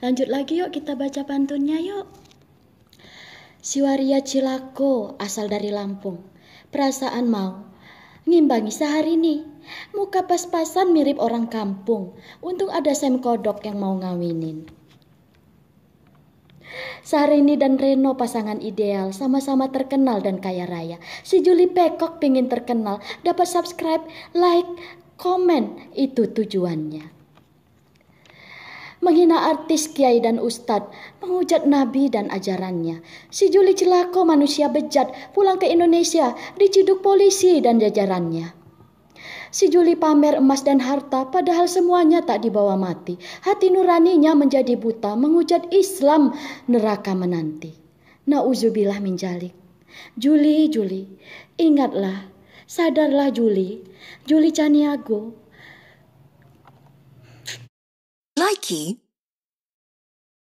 Lanjut lagi yuk kita baca pantunnya yuk. Siwaria Cilako asal dari Lampung. Perasaan mau ngimbangi sehari nih. Muka pas-pasan mirip orang kampung. Untung ada Sam Kodok yang mau ngawinin. Sarini dan Reno pasangan ideal, sama-sama terkenal dan kaya raya. Si Juli Pekok pingin terkenal, dapat subscribe, like, komen, itu tujuannya menghina artis kiai dan ustadz, menghujat nabi dan ajarannya. Si Juli celako manusia bejat pulang ke Indonesia diciduk polisi dan jajarannya. Si Juli pamer emas dan harta padahal semuanya tak dibawa mati. Hati nuraninya menjadi buta menghujat Islam neraka menanti. Nauzubillah minjalik. Juli, Juli, ingatlah, sadarlah Juli. Juli Caniago, Key.